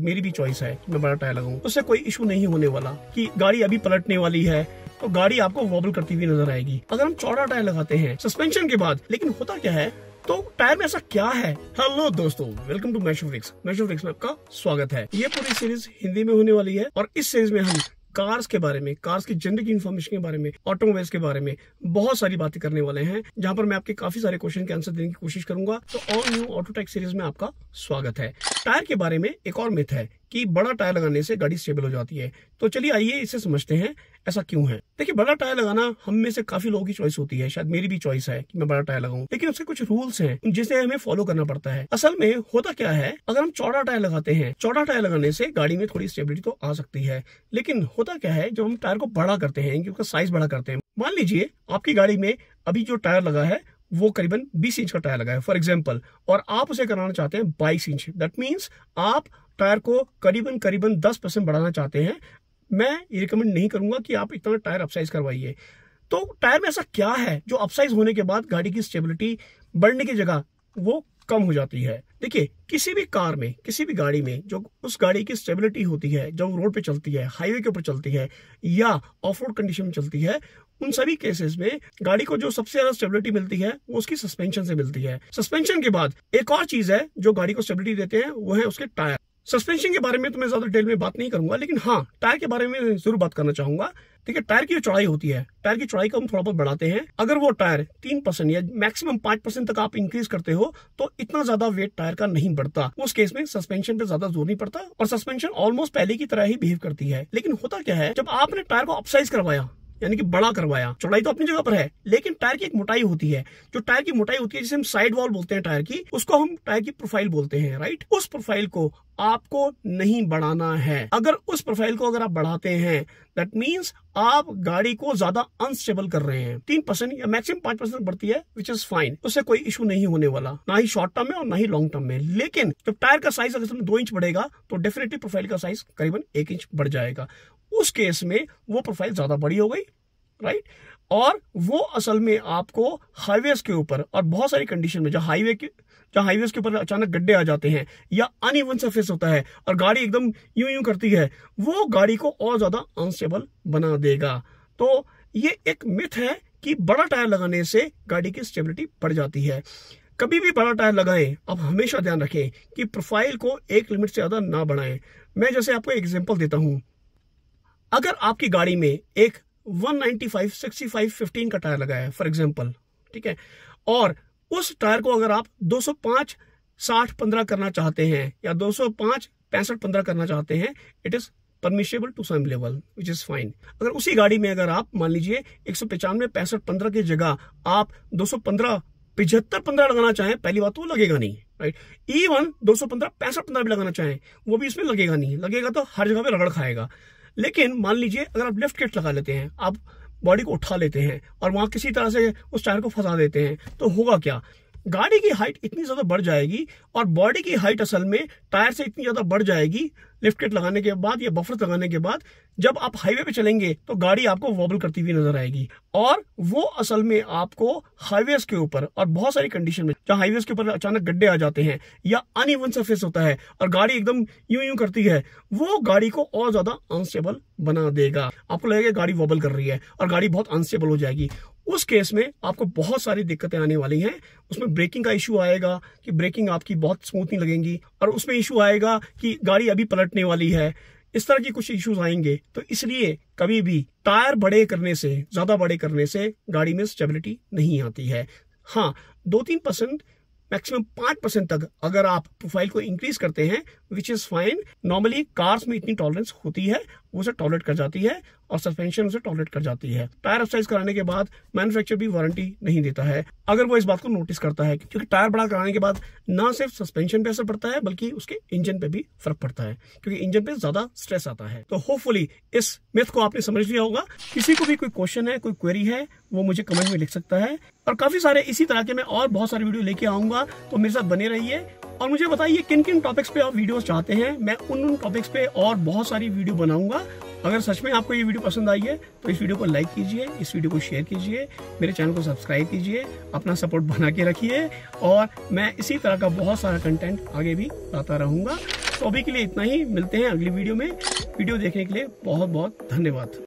मेरी भी चॉइस है मैं बड़ा टायर लगाऊं उससे कोई इशू नहीं होने वाला कि गाड़ी अभी पलटने वाली है तो गाड़ी आपको वॉबल करती हुई नजर आएगी अगर हम चौड़ा टायर लगाते हैं सस्पेंशन के बाद लेकिन होता क्या है तो टायर में ऐसा क्या है हेलो दोस्तों welcome to Meesho freaks Meesho freaks में आपका स्वागत है ये पूरी सीरीज हिंदी में होने वाली है और इस सीरीज में हम कार्स के बारे में कार्स की जनरिक इन्फॉर्मेशन के बारे में ऑटोमोबाइल्स के बारे में बहुत सारी बातें करने वाले हैं जहां पर मैं आपके काफी सारे क्वेश्चन के आंसर देने की कोशिश करूंगा तो ऑल न्यू ऑटोटेक सीरीज में आपका स्वागत है टायर के बारे में एक और मिथ है कि बड़ा टायर लगाने से गाड़ी स्टेबल हो जाती है तो चलिए आइए इसे समझते हैं ऐसा क्यों है देखिए बड़ा टायर लगाना हम में से काफी लोगों की चॉइस होती है शायद मेरी भी चॉइस है कि मैं बड़ा टायर लगाऊं लेकिन उसके कुछ रूल्स हैं जिसे हमें फॉलो करना पड़ता है असल में होता क्या है अगर हम चौड़ा टायर लगाते हैं चौड़ा टायर लगाने से गाड़ी में थोड़ी स्टेबिलिटी तो आ सकती है लेकिन होता क्या है जब हम टायर को बड़ा करते हैं उसका साइज बड़ा करते हैं मान लीजिए आपकी गाड़ी में अभी जो टायर लगा है वो करीबन 20 इंच का टायर लगा है फॉर एग्जाम्पल और आप उसे कराना चाहते हैं 22 इंच दैट मीन्स आप टायर को करीबन करीबन 10 परसेंट बढ़ाना चाहते हैं मैं ये रिकमेंड नहीं करूंगा कि आप इतना टायर अपसाइज करवाइए तो टायर में ऐसा क्या है जो अपसाइज होने के बाद गाड़ी की स्टेबिलिटी बढ़ने की जगह वो कम हो जाती है देखिए किसी भी कार में किसी भी गाड़ी में जो उस गाड़ी की स्टेबिलिटी होती है जब रोड पे चलती है हाईवे के ऊपर चलती है या ऑफ रोड कंडीशन में चलती है उन सभी केसेस में गाड़ी को जो सबसे ज्यादा स्टेबिलिटी मिलती है वो उसकी सस्पेंशन से मिलती है सस्पेंशन के बाद एक और चीज है जो गाड़ी को स्टेबिलिटी देते हैं वो है उसके टायर सस्पेंशन के बारे में तो मैं ज्यादा डिटेल में बात नहीं करूंगा लेकिन हाँ टायर के बारे में जरूर बात करना चाहूंगा है टायर की जो चौड़ाई होती है टायर की चौड़ाई को हम थोड़ा बहुत बढ़ाते हैं अगर वो टायर तीन परसेंट या मैक्सिमम पांच परसेंट तक आप इंक्रीज करते हो तो इतना ज्यादा वेट टायर का नहीं बढ़ता उस केस में सस्पेंशन पे ज्यादा जोर नहीं पड़ता और सस्पेंशन ऑलमोस्ट पहले की तरह ही बिहेव करती है लेकिन होता क्या है जब आपने टायर को अपसाइज करवाया यानी कि बड़ा करवाया चौड़ाई तो अपनी जगह पर है लेकिन टायर की एक मोटाई होती है जो टायर की मोटाई होती है जिसे हम साइड वॉल बोलते हैं टायर की उसको हम टायर की प्रोफाइल बोलते हैं राइट उस प्रोफाइल को आपको नहीं बढ़ाना है अगर उस प्रोफाइल को अगर आप बढ़ाते हैं दैट मीन्स आप गाड़ी को ज्यादा अनस्टेबल कर रहे हैं तीन परसेंट या मैक्सिमम पांच परसेंट बढ़ती है विच इज फाइन उससे कोई इशू नहीं होने वाला ना ही शॉर्ट टर्म में और ना ही लॉन्ग टर्म में लेकिन जब टायर का साइज अगर दो इंच बढ़ेगा तो डेफिनेटली प्रोफाइल का साइज करीबन एक इंच बढ़ जाएगा उस केस में वो प्रोफाइल ज़्यादा बड़ी हो गई राइट और वो असल में आपको हाईवेज के ऊपर और बहुत सारी कंडीशन में जहां हाईवे के जहां हाईवे के ऊपर अचानक गड्ढे आ जाते हैं या अन इवन सरफेस होता है और गाड़ी एकदम यूं यूं करती है वो गाड़ी को और ज़्यादा अनस्टेबल बना देगा तो ये एक मिथ है कि बड़ा टायर लगाने से गाड़ी की स्टेबिलिटी बढ़ जाती है कभी भी बड़ा टायर लगाएं आप हमेशा ध्यान रखें कि प्रोफाइल को एक लिमिट से ज़्यादा ना बढ़ाएं मैं जैसे आपको एग्जाम्पल देता हूँ अगर आपकी गाड़ी में एक 195, 65, 15 का टायर लगाया है फॉर एग्जाम्पल ठीक है और उस टायर को अगर आप 205, 60, 15 करना चाहते हैं या 205, 65, 15 करना चाहते हैं it is permissible to some level which is fine अगर उसी गाड़ी में अगर आप मान लीजिए एक सौ पचानवे पैंसठ पंद्रह की जगह आप दो सौ पंद्रह पिछहत्तर पंद्रह लगाना चाहें पहली बात तो वो लगेगा नहीं राइट इवन दो सौ पंद्रह पैंसठ पंद्रह भी लगाना चाहें वो भी इसमें लगेगा नहीं लगेगा तो हर जगह पे रगड़ खाएगा लेकिन मान लीजिए अगर आप लिफ्ट किट लगा लेते हैं आप बॉडी को उठा लेते हैं और वहाँ किसी तरह से उस टायर को फंसा देते हैं तो होगा क्या गाड़ी की हाइट इतनी ज़्यादा बढ़ जाएगी और बॉडी की हाइट असल में टायर से इतनी ज़्यादा बढ़ जाएगी लिफ्टेट लगाने के बाद या बफर लगाने के बाद जब आप हाईवे पे चलेंगे तो गाड़ी आपको वॉबल करती हुई नजर आएगी और वो असल में आपको हाईवेज के ऊपर और बहुत सारी कंडीशन में जहाँ हाईवेज के ऊपर अचानक गड्ढे आ जाते हैं या अन सरफेस होता है और गाड़ी एकदम यू यू करती है वो गाड़ी को और ज्यादा अनस्टेबल बना देगा आपको लगेगा गाड़ी वॉबल कर रही है और गाड़ी बहुत अनस्टेबल हो जाएगी उस केस में आपको बहुत सारी दिक्कतें आने वाली हैं उसमें ब्रेकिंग का इशू आएगा कि ब्रेकिंग आपकी बहुत स्मूथ नहीं लगेंगी और उसमें इशू आएगा कि गाड़ी अभी पलटने वाली है इस तरह के कुछ इश्यूज आएंगे तो इसलिए कभी भी टायर बड़े करने से ज्यादा बड़े करने से गाड़ी में स्टेबिलिटी नहीं आती है हाँ दो तीन परसेंट मैक्सिमम पांच परसेंट तक अगर आप प्रोफाइल को इंक्रीज करते हैं which is fine normally cars में इतनी टॉलरेंस होती है उसे टॉलरेट कर जाती है और सस्पेंशन उसे टॉलरेट कर जाती है टायर एक्सरसाइज कराने के बाद मैन्युफैक्चर भी वारंटी नहीं देता है अगर वो इस बात को नोटिस करता है क्योंकि टायर बड़ा कराने के बाद ना सिर्फ सस्पेंशन पे असर पड़ता है बल्कि उसके इंजन पे भी फर्क पड़ता है क्योंकि इंजन पे ज्यादा स्ट्रेस आता है तो होपफुली इस मिथ को आपने समझ लिया होगा किसी को भी कोई क्वेश्चन है कोई क्वेरी है वो मुझे कमेंट में लिख सकता है और काफी सारे इसी तरह के मैं और बहुत सारे वीडियो लेके आऊंगा तो मेरे साथ बने रहिए और मुझे बताइए किन किन टॉपिक्स पे आप वीडियोस चाहते हैं मैं उन उन टॉपिक्स पे और बहुत सारी वीडियो बनाऊंगा अगर सच में आपको ये वीडियो पसंद आई है तो इस वीडियो को लाइक कीजिए इस वीडियो को शेयर कीजिए मेरे चैनल को सब्सक्राइब कीजिए अपना सपोर्ट बना के रखिए और मैं इसी तरह का बहुत सारा कंटेंट आगे भी लाता रहूँगा तो अभी के लिए इतना ही मिलते हैं अगली वीडियो में वीडियो देखने के लिए बहुत बहुत धन्यवाद